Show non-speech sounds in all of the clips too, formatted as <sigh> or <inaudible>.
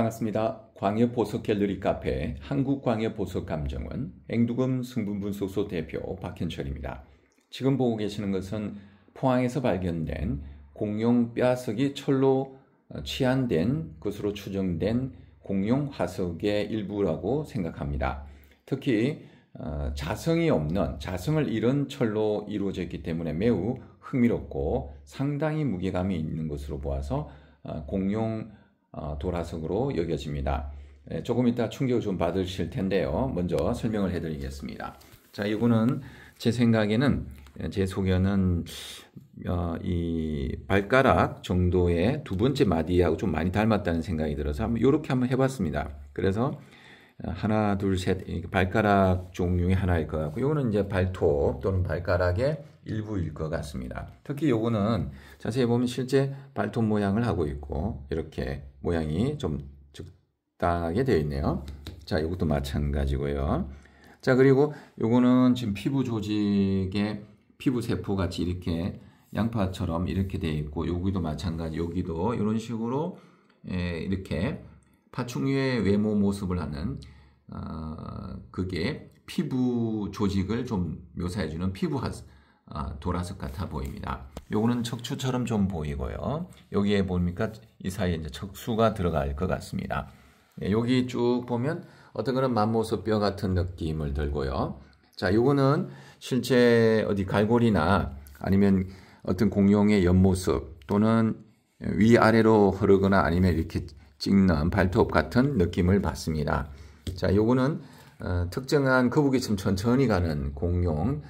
반갑습니다. 광역보석갤러리 카페 한국광역보석감정은 앵두금 승분분소소 대표 박현철입니다. 지금 보고 계시는 것은 포항에서 발견된 공룡 뼈석이 철로 취한된 어, 것으로 추정된 공룡 화석의 일부라고 생각합니다. 특히 어, 자성이 없는 자성을 잃은 철로 이루어졌기 때문에 매우 흥미롭고 상당히 무게감이 있는 것으로 보아서 어, 공룡 어, 돌라석으로 여겨집니다. 예, 조금 이따 충격을 좀 받으실 텐데요. 먼저 설명을 해드리겠습니다. 자, 이거는 제 생각에는 예, 제 소견은 어, 이 발가락 정도의 두 번째 마디하고 좀 많이 닮았다는 생각이 들어서 한번 이렇게 한번 해봤습니다. 그래서 하나, 둘, 셋, 발가락 종류의 하나일 것 같고, 요거는 이제 발톱 또는 발가락의 일부일 것 같습니다. 특히 요거는 자세히 보면 실제 발톱 모양을 하고 있고, 이렇게 모양이 좀 적당하게 되어 있네요. 자, 이것도 마찬가지고요. 자, 그리고 요거는 지금 피부 조직에 피부 세포 같이 이렇게 양파처럼 이렇게 되어 있고, 여기도 마찬가지, 여기도 이런 식으로 예, 이렇게 파충류의 외모 모습을 하는 어, 그게 피부 조직을 좀 묘사해주는 피부 하, 어, 아, 도라스 같아 보입니다. 요거는 척추처럼 좀 보이고요. 여기에 보니까 이 사이에 이제 척수가 들어갈 것 같습니다. 네, 여기 쭉 보면 어떤 거는 만모서 뼈 같은 느낌을 들고요. 자, 요거는 실제 어디 갈고리나 아니면 어떤 공룡의 옆모습 또는 위아래로 흐르거나 아니면 이렇게 찍는 발톱 같은 느낌을 받습니다. 자, 요거는 어, 특정한 거북이처럼 천천히 가는 공룡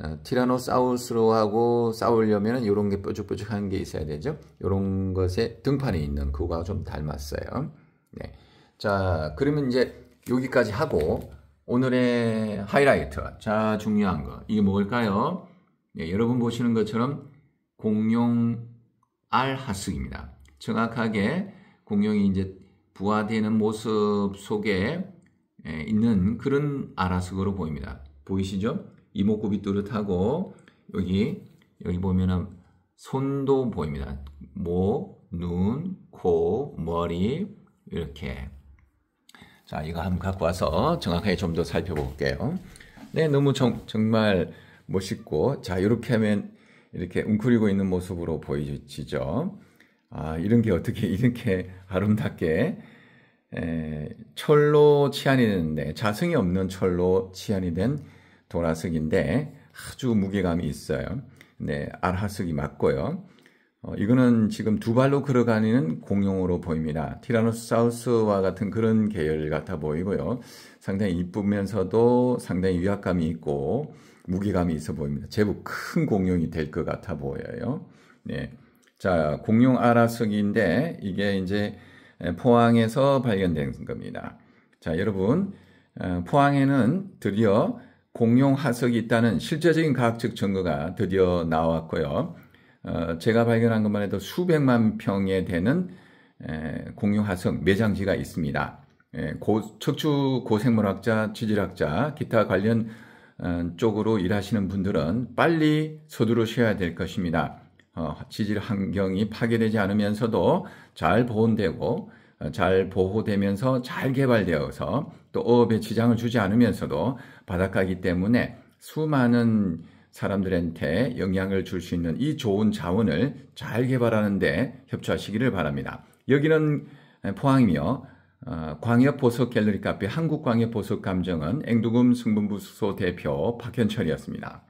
어, 티라노사우스로하고 싸우려면 이런 게 뾰족뾰족한 게 있어야 되죠. 이런 것에 등판에 있는 그거가좀 닮았어요. 네. 자, 그러면 이제 여기까지 하고 오늘의 하이라이트. 자, 중요한 거. 이게 뭘까요? 네, 여러분 보시는 것처럼 공룡 알 하수입니다. 정확하게 공룡이 이제 부화되는 모습 속에 있는 그런 아라석으로 보입니다. 보이시죠? 이목구비 뚜렷하고 여기 여기 보면은 손도 보입니다. 목, 눈, 코, 머리 이렇게 자 이거 한번 갖고 와서 정확하게 좀 더 살펴볼게요. 네 너무 정, 정말 멋있고 자 이렇게 하면 이렇게 웅크리고 있는 모습으로 보이시죠? 아, 이런 게 어떻게 <laughs> 이렇게 아름답게 에, 철로 치안이 됐는데 자승이 없는 철로 치안이 된 도라석인데 아주 무게감이 있어요. 네, 알하석이 맞고요. 어, 이거는 지금 두 발로 걸어가는 공룡으로 보입니다. 티라노사우스와 같은 그런 계열 같아 보이고요. 상당히 이쁘면서도 상당히 위압감이 있고 무게감이 있어 보입니다. 제법 큰 공룡이 될 것 같아 보여요. 네. 자, 공룡 알아서기인데 이게 이제 포항에서 발견된 겁니다. 자, 여러분, 어, 포항에는 드디어 공룡 화석이 있다는 실제적인 과학적 증거가 드디어 나왔고요. 어, 제가 발견한 것만 해도 수백만 평에 되는 공룡 화석 매장지가 있습니다. 고, 척추 고생물학자, 지질학자, 기타 관련 어, 쪽으로 일하시는 분들은 빨리 서두르셔야 될 것입니다. 어, 지질 환경이 파괴되지 않으면서도 잘 보온되고 어, 잘 보호되면서 잘 개발되어서 또 어업에 지장을 주지 않으면서도 바닷가이기 때문에 수많은 사람들한테 영향을 줄 수 있는 이 좋은 자원을 잘 개발하는데 협조하시기를 바랍니다. 여기는 포항이며 어, 광역보석갤러리 카페 한국광역보석감정은 앵두금 승분부 수소 대표 박현철이었습니다.